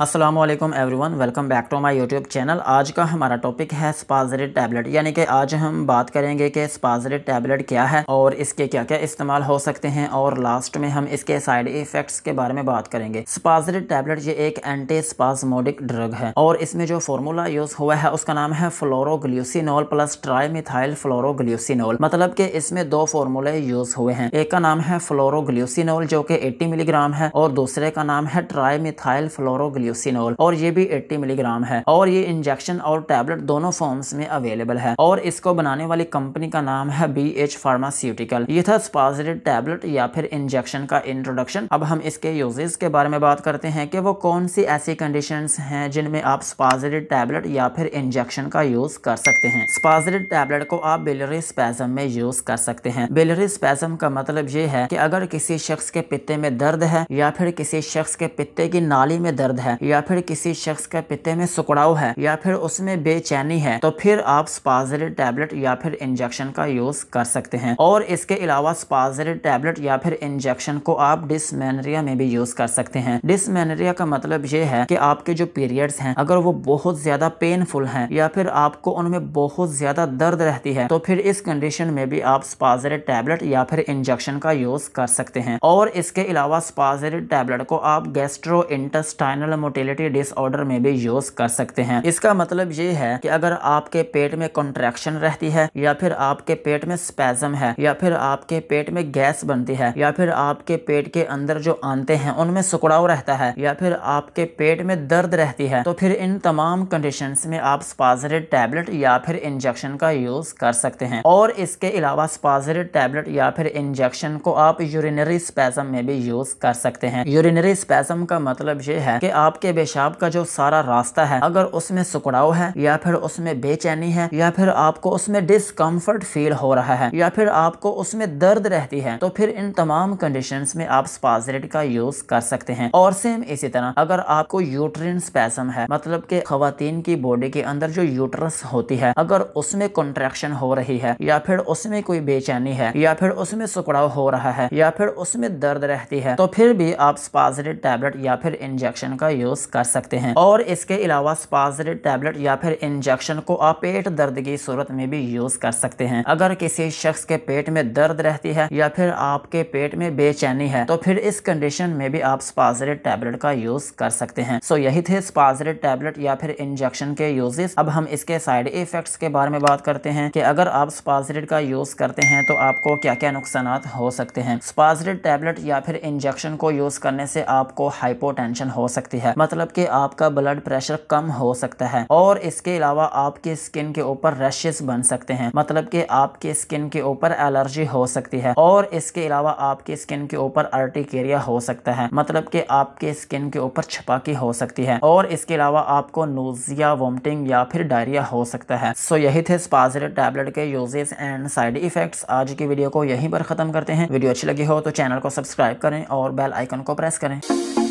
Aslam everyone welcome back to my YouTube channel आज का हमारा टॉपिक है स्पाजरेट टैबलेट यानी कि आज हम बात करेंगे कि स्पाजरेट टैबलेट क्या है और इसके क्या क्या इस्तेमाल हो सकते हैं और लास्ट में हम इसके साइड इफ़ेक्ट्स के बारे में बात करेंगे स्पाजरेट टैबलेट ये एक एंटी स्पाजमोडिक ड्रग है और इसमें जो फॉर्मूला यूज़ हुआ है उसका नाम है फ्लोरोग्ल्यूसिनोल प्लस ट्राईमिथाइल फ्लोरोग्ल्यूसिनोल मतलब कि इसमें दो फॉर्मूले यूज़ हुए हैं एक का नाम है फ्लोरोग्ल्यूसिनोल जो कि एट्टी मिलीग्राम है और दूसरे का नाम है ट्राईमिथाइल फ्लोरोग्ल सोल्यूसिनोल और ये भी 80 मिलीग्राम है और ये इंजेक्शन और टैबलेट दोनों फॉर्म्स में अवेलेबल है और इसको बनाने वाली कंपनी का नाम है बी एच फार्मास्यूटिकल ये था स्पाजरेड टैबलेट या फिर इंजेक्शन का इंट्रोडक्शन अब हम इसके यूजेस के बारे में बात करते हैं कि वो कौन सी ऐसी कंडीशन हैं जिनमें आप स्पाजरेड टैबलेट या फिर इंजेक्शन का यूज कर सकते हैं स्पाजरेड टैबलेट को आप बिलरी स्पैजम में यूज कर सकते हैं बिलरी स्पैजम का मतलब ये है कि अगर किसी शख्स के पित्ते में दर्द है या फिर किसी शख्स के पित्ते की नाली में दर्द है है या फिर किसी शख्स के पिते में सुकड़ाव है या फिर उसमें बेचैनी है तो फिर आप स्पाजरी टैबलेट या फिर इंजेक्शन का यूज कर सकते हैं और इसके अलावा स्पाजरी टैबलेट या फिर इंजेक्शन को आप डिसमेनरिया में भी यूज कर सकते हैं डिसमेनरिया का मतलब ये है कि आपके जो पीरियड्स हैं अगर वो बहुत ज्यादा पेनफुल हैं या फिर आपको उनमें बहुत ज्यादा दर्द रहती है तो फिर इस कंडीशन में भी आप स्पाजरी टैबलेट या फिर इंजेक्शन का यूज कर सकते हैं और इसके अलावा स्पाजरी टैबलेट को आप गैस्ट्रो इंटेस्टाइनल मोटिलिटी डिसऑर्डर में भी यूज कर सकते हैं इसका मतलब ये है कि अगर आपके पेट में कॉन्ट्रेक्शन रहती है या फिर आपके पेट में स्पैजम है या फिर आपके पेट में गैस बनती है या फिर आपके पेट के अंदर जो आंते हैं उनमें सुकड़ाव रहता है या फिर आपके पेट में दर्द रहती है तो फिर इन तमाम कंडीशन में आप स्पाजरेट टैबलेट या फिर इंजेक्शन का यूज कर सकते हैं और इसके अलावा स्पाजरेट टैबलेट या फिर इंजेक्शन को आप यूरिनरी स्पैजम में भी यूज कर सकते हैं यूरिनरी स्पैजम का मतलब ये है कि आप आपके पेशाब का जो सारा रास्ता है अगर उसमें सुकड़ाव है या फिर उसमें बेचैनी है या फिर आपको उसमें डिसकम्फर्ट फील हो रहा है या फिर आपको उसमें दर्द रहती है तो फिर इन तमाम कंडीशन में आप स्पाजरेट का यूज कर सकते हैं और सेम इसी तरह अगर आपको यूट्रिन स्पैसम है मतलब के खातन की बॉडी के अंदर जो यूटरस होती है अगर उसमें कॉन्ट्रेक्शन हो रही है या फिर उसमें कोई बेचैनी है या फिर उसमें सुकड़ाव हो रहा है या फिर उसमें दर्द रहती है तो फिर भी आप स्पाजरेट टैबलेट या फिर इंजेक्शन का यूज यूज़ कर सकते हैं और इसके अलावा स्पाजर टैबलेट या फिर इंजेक्शन को आप पेट दर्द की सूरत में भी यूज़ कर सकते हैं अगर किसी शख्स के पेट में दर्द रहती है या फिर आपके पेट में बेचैनी है तो फिर इस कंडीशन में भी आप स्पाजरेट टैबलेट का यूज़ कर सकते हैं सो यही थे स्पाजरेट टैबलेट या फिर इंजेक्शन के यूजेस अब हम इसके साइड इफेक्ट्स के बारे में बात करते हैं कि अगर आप स्पाजरेट का यूज़ करते हैं तो आपको क्या क्या नुकसान हो सकते हैं स्पाजरेट टैबलेट या फिर इंजेक्शन को यूज़ करने से आपको हाइपोटेंशन हो सकती है है मतलब कि आपका ब्लड प्रेशर कम हो सकता है और इसके अलावा आपके स्किन के ऊपर रैशेस बन सकते हैं मतलब कि आपके स्किन के ऊपर एलर्जी हो सकती है और इसके अलावा आपके स्किन के ऊपर अर्टिकेरिया हो सकता है मतलब कि आपके स्किन के ऊपर छपाकी हो सकती है और इसके अलावा आपको नोजिया वोमटिंग या फिर डायरिया हो सकता है सो यही थे स्पाजरे टैबलेट के यूजेस एंड साइड इफेक्ट आज की वीडियो को यहीं पर खत्म करते हैं वीडियो अच्छी लगी हो तो चैनल को सब्सक्राइब करें और बेल आइकन को प्रेस करें